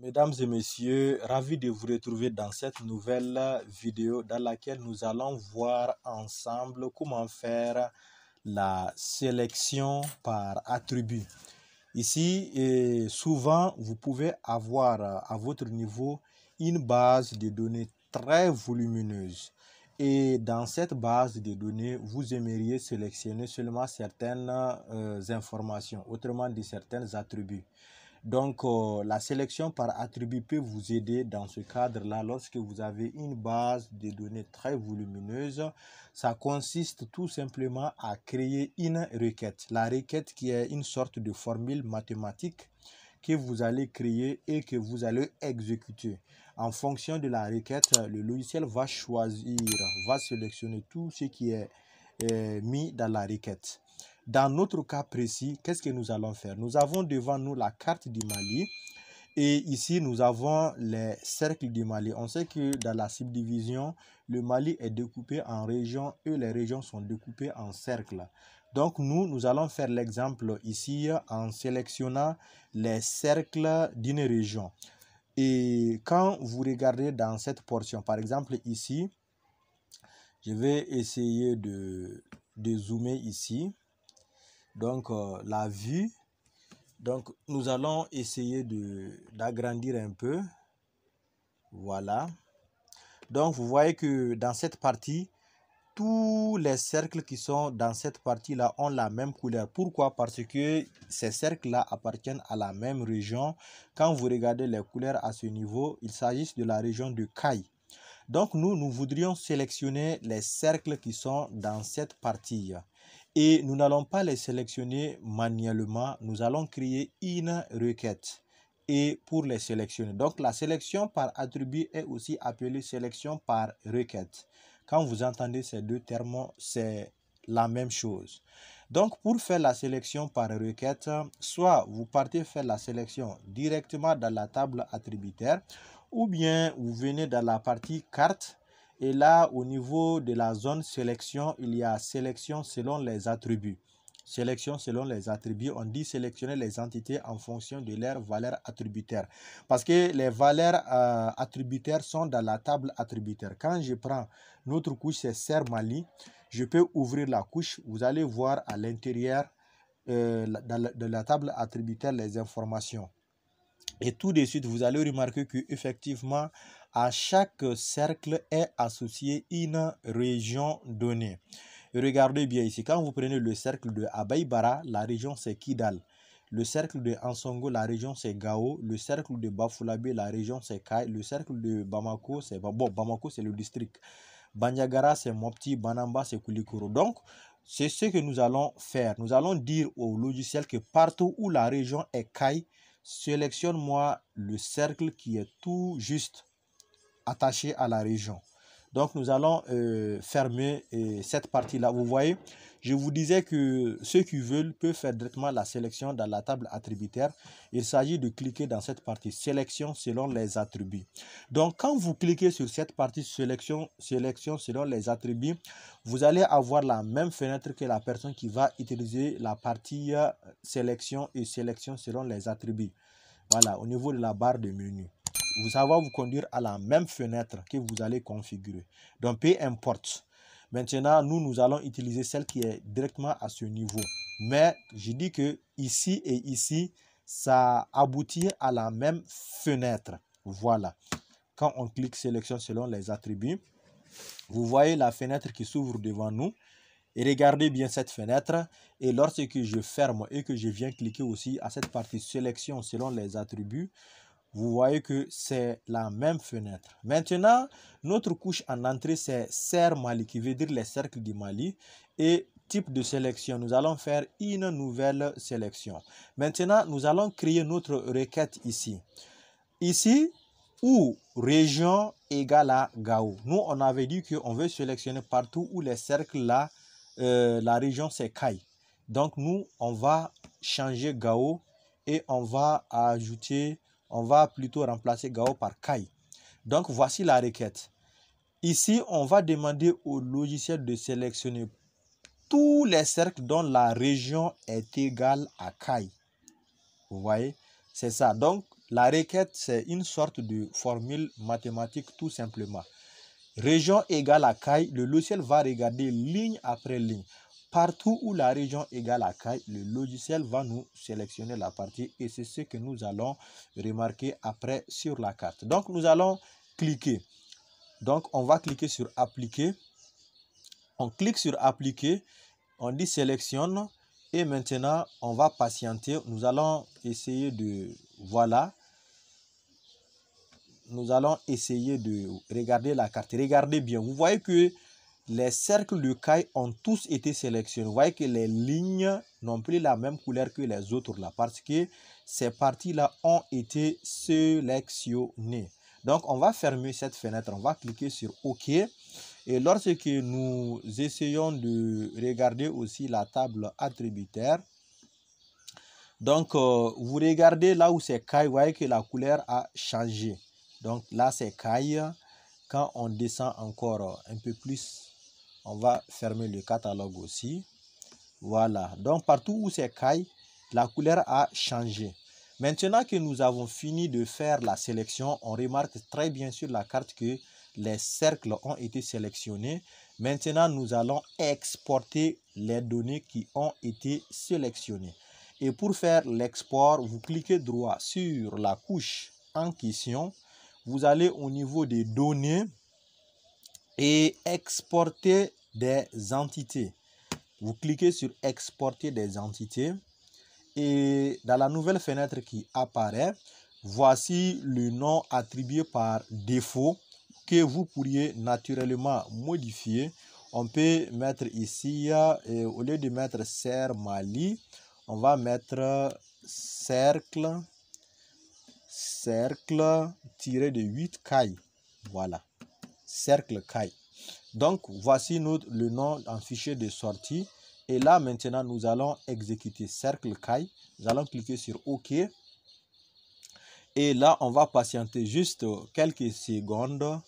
Mesdames et messieurs, ravi de vous retrouver dans cette nouvelle vidéo dans laquelle nous allons voir ensemble comment faire la sélection par attribut. Ici, eh, souvent, vous pouvez avoir à votre niveau une base de données très volumineuse. Et dans cette base de données, vous aimeriez sélectionner seulement certaines euh, informations, autrement dit certains attributs. Donc, euh, la sélection par attribut peut vous aider dans ce cadre-là lorsque vous avez une base de données très volumineuse. Ça consiste tout simplement à créer une requête. La requête qui est une sorte de formule mathématique que vous allez créer et que vous allez exécuter. En fonction de la requête, le logiciel va choisir, va sélectionner tout ce qui est euh, mis dans la requête. Dans notre cas précis, qu'est-ce que nous allons faire Nous avons devant nous la carte du Mali. Et ici, nous avons les cercles du Mali. On sait que dans la subdivision, le Mali est découpé en régions et les régions sont découpées en cercles. Donc, nous, nous allons faire l'exemple ici en sélectionnant les cercles d'une région. Et quand vous regardez dans cette portion, par exemple ici, je vais essayer de, de zoomer ici donc euh, la vue. Donc nous allons essayer de d'agrandir un peu. Voilà. Donc vous voyez que dans cette partie, tous les cercles qui sont dans cette partie-là ont la même couleur. Pourquoi Parce que ces cercles-là appartiennent à la même région. Quand vous regardez les couleurs à ce niveau, il s'agit de la région de Kai. Donc nous, nous voudrions sélectionner les cercles qui sont dans cette partie. Et nous n'allons pas les sélectionner manuellement, nous allons créer une requête et pour les sélectionner. Donc la sélection par attribut est aussi appelée sélection par requête. Quand vous entendez ces deux termes, c'est la même chose. Donc pour faire la sélection par requête, soit vous partez faire la sélection directement dans la table attributaire ou bien vous venez dans la partie carte et là au niveau de la zone sélection il y a sélection selon les attributs sélection selon les attributs on dit sélectionner les entités en fonction de leurs valeurs attributaires. parce que les valeurs euh, attributaires sont dans la table attributaire quand je prends notre couche c'est Sermali, je peux ouvrir la couche vous allez voir à l'intérieur euh, de la table attributaire les informations et tout de suite, vous allez remarquer qu'effectivement, à chaque cercle est associée une région donnée. Regardez bien ici, quand vous prenez le cercle de Abaïbara, la région c'est Kidal. Le cercle de Ansongo, la région c'est Gao. Le cercle de Bafoulabé, la région c'est Kai. Le cercle de Bamako, c'est Bamako c'est le district. Banyagara c'est Mopti, Banamba c'est Kulikoro. Donc, c'est ce que nous allons faire. Nous allons dire au logiciel que partout où la région est Kai, Sélectionne-moi le cercle qui est tout juste attaché à la région. Donc nous allons euh, fermer euh, cette partie-là. Vous voyez, je vous disais que ceux qui veulent peuvent faire directement la sélection dans la table attributaire. Il s'agit de cliquer dans cette partie sélection selon les attributs. Donc quand vous cliquez sur cette partie sélection, sélection selon les attributs, vous allez avoir la même fenêtre que la personne qui va utiliser la partie euh, sélection et sélection selon les attributs. Voilà, au niveau de la barre de menu vous, allez vous conduire à la même fenêtre que vous allez configurer. Donc, peu importe. Maintenant, nous, nous allons utiliser celle qui est directement à ce niveau. Mais je dis que ici et ici, ça aboutit à la même fenêtre. Voilà. Quand on clique sélection selon les attributs, vous voyez la fenêtre qui s'ouvre devant nous. Et regardez bien cette fenêtre. Et lorsque je ferme et que je viens cliquer aussi à cette partie sélection selon les attributs, vous voyez que c'est la même fenêtre. Maintenant, notre couche en entrée, c'est serre Mali, qui veut dire les cercles du Mali. Et type de sélection, nous allons faire une nouvelle sélection. Maintenant, nous allons créer notre requête ici. Ici, où région égale à Gao. Nous, on avait dit qu'on veut sélectionner partout où les cercles là, euh, la région c'est Kai. Donc, nous, on va changer Gao et on va ajouter on va plutôt remplacer Gao par Kai. Donc voici la requête. Ici, on va demander au logiciel de sélectionner tous les cercles dont la région est égale à Kai. Vous voyez C'est ça. Donc, la requête, c'est une sorte de formule mathématique tout simplement. Région égale à Kai, le logiciel va regarder ligne après ligne. Partout où la région égale à CAI, le logiciel va nous sélectionner la partie et c'est ce que nous allons remarquer après sur la carte. Donc nous allons cliquer. Donc on va cliquer sur appliquer. On clique sur appliquer, on dit sélectionne et maintenant on va patienter. Nous allons essayer de voilà. Nous allons essayer de regarder la carte. Regardez bien. Vous voyez que les cercles de caille ont tous été sélectionnés. Vous voyez que les lignes n'ont plus la même couleur que les autres là parce que ces parties-là ont été sélectionnées. Donc, on va fermer cette fenêtre. On va cliquer sur OK. Et lorsque nous essayons de regarder aussi la table attributaire, donc euh, vous regardez là où c'est caille, vous voyez que la couleur a changé. Donc là, c'est caille. Quand on descend encore un peu plus, on va fermer le catalogue aussi. Voilà, donc partout où c'est caille, la couleur a changé. Maintenant que nous avons fini de faire la sélection, on remarque très bien sur la carte que les cercles ont été sélectionnés. Maintenant, nous allons exporter les données qui ont été sélectionnées. Et pour faire l'export, vous cliquez droit sur la couche en question. Vous allez au niveau des données et exporter des entités. Vous cliquez sur exporter des entités et dans la nouvelle fenêtre qui apparaît, voici le nom attribué par défaut que vous pourriez naturellement modifier. On peut mettre ici, euh, au lieu de mettre serre Mali, on va mettre cercle, cercle tiré de 8 cailles. Voilà, cercle caille. Donc, voici le nom en fichier de sortie. Et là, maintenant, nous allons exécuter cercle Kai. Nous allons cliquer sur OK. Et là, on va patienter juste quelques secondes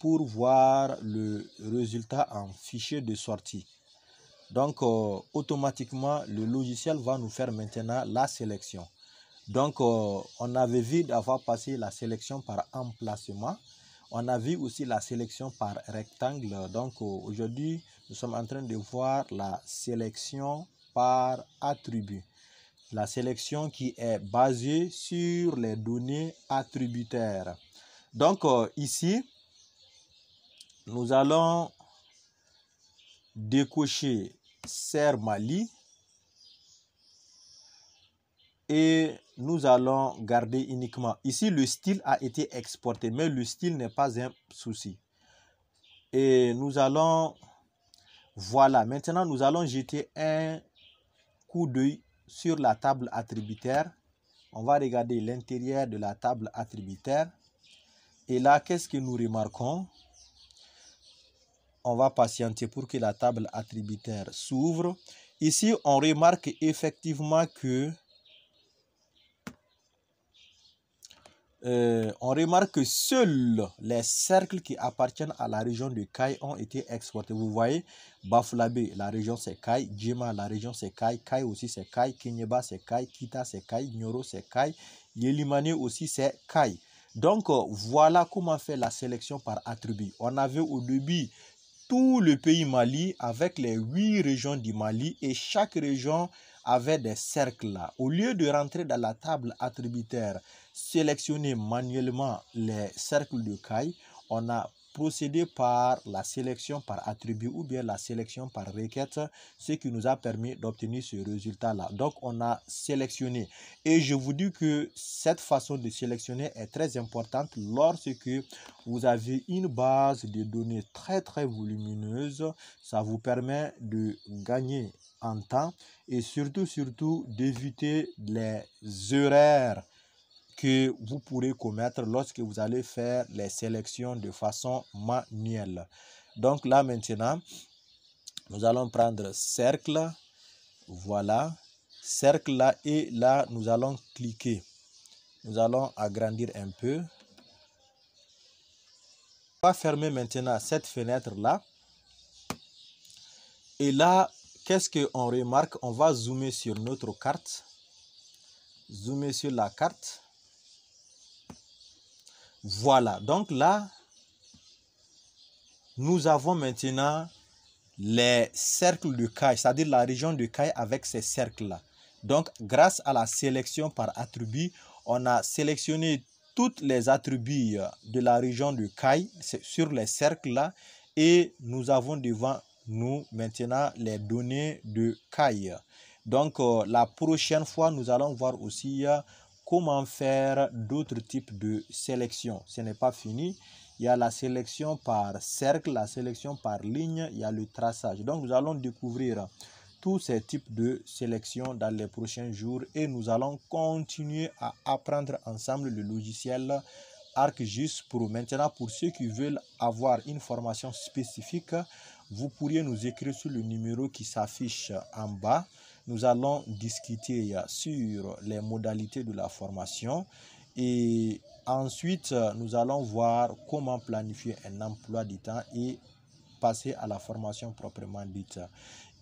pour voir le résultat en fichier de sortie. Donc, euh, automatiquement, le logiciel va nous faire maintenant la sélection. Donc, euh, on avait vu d'avoir passé la sélection par emplacement. On a vu aussi la sélection par rectangle. Donc aujourd'hui, nous sommes en train de voir la sélection par attribut. La sélection qui est basée sur les données attributaires. Donc euh, ici, nous allons décocher ser Mali et nous allons garder uniquement. Ici, le style a été exporté, mais le style n'est pas un souci. Et nous allons... Voilà, maintenant, nous allons jeter un coup d'œil sur la table attributaire. On va regarder l'intérieur de la table attributaire. Et là, qu'est-ce que nous remarquons On va patienter pour que la table attributaire s'ouvre. Ici, on remarque effectivement que Euh, on remarque que seuls les cercles qui appartiennent à la région de Kai ont été exportés. Vous voyez, Bafoulabe, la région c'est Kai, Djema, la région c'est Kai, Kai aussi c'est Kai, Kenyeba c'est Kai, Kita c'est Kai, Nyoro c'est Kai, Yelimane aussi c'est Kai. Donc euh, voilà comment fait la sélection par attribut. On avait au début tout le pays Mali avec les huit régions du Mali et chaque région avait des cercles. Au lieu de rentrer dans la table attributaire, sélectionner manuellement les cercles de caille. On a procédé par la sélection par attribut ou bien la sélection par requête, ce qui nous a permis d'obtenir ce résultat-là. Donc, on a sélectionné. Et je vous dis que cette façon de sélectionner est très importante lorsque vous avez une base de données très, très volumineuse. Ça vous permet de gagner en temps et surtout, surtout d'éviter les erreurs que vous pourrez commettre lorsque vous allez faire les sélections de façon manuelle. Donc là maintenant, nous allons prendre cercle, voilà, cercle là et là nous allons cliquer. Nous allons agrandir un peu. On va fermer maintenant cette fenêtre là. Et là, qu'est-ce qu'on remarque On va zoomer sur notre carte. Zoomer sur la carte. Voilà, donc là, nous avons maintenant les cercles de caille, c'est-à-dire la région de caille avec ces cercles-là. Donc, grâce à la sélection par attribut, on a sélectionné toutes les attributs de la région de caille sur les cercles-là et nous avons devant nous maintenant les données de caille. Donc, euh, la prochaine fois, nous allons voir aussi euh, comment faire d'autres types de sélection. Ce n'est pas fini. Il y a la sélection par cercle, la sélection par ligne, il y a le traçage. Donc nous allons découvrir tous ces types de sélection dans les prochains jours et nous allons continuer à apprendre ensemble le logiciel ArcGIS Pro. Maintenant, pour ceux qui veulent avoir une formation spécifique, vous pourriez nous écrire sur le numéro qui s'affiche en bas nous allons discuter sur les modalités de la formation et ensuite nous allons voir comment planifier un emploi du temps et passer à la formation proprement dite.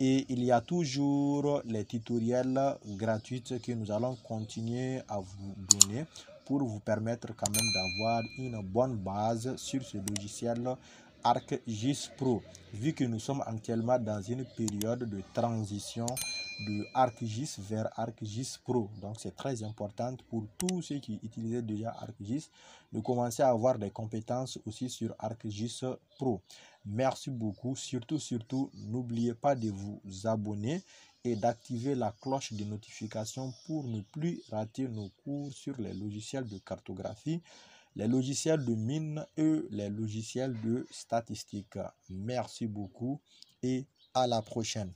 Et il y a toujours les tutoriels gratuits que nous allons continuer à vous donner pour vous permettre quand même d'avoir une bonne base sur ce logiciel ArcGIS Pro, vu que nous sommes actuellement dans une période de transition de ArcGIS vers ArcGIS Pro. Donc c'est très important pour tous ceux qui utilisaient déjà ArcGIS de commencer à avoir des compétences aussi sur ArcGIS Pro. Merci beaucoup. Surtout, surtout, n'oubliez pas de vous abonner et d'activer la cloche de notification pour ne plus rater nos cours sur les logiciels de cartographie les logiciels de mine et les logiciels de statistique. Merci beaucoup et à la prochaine.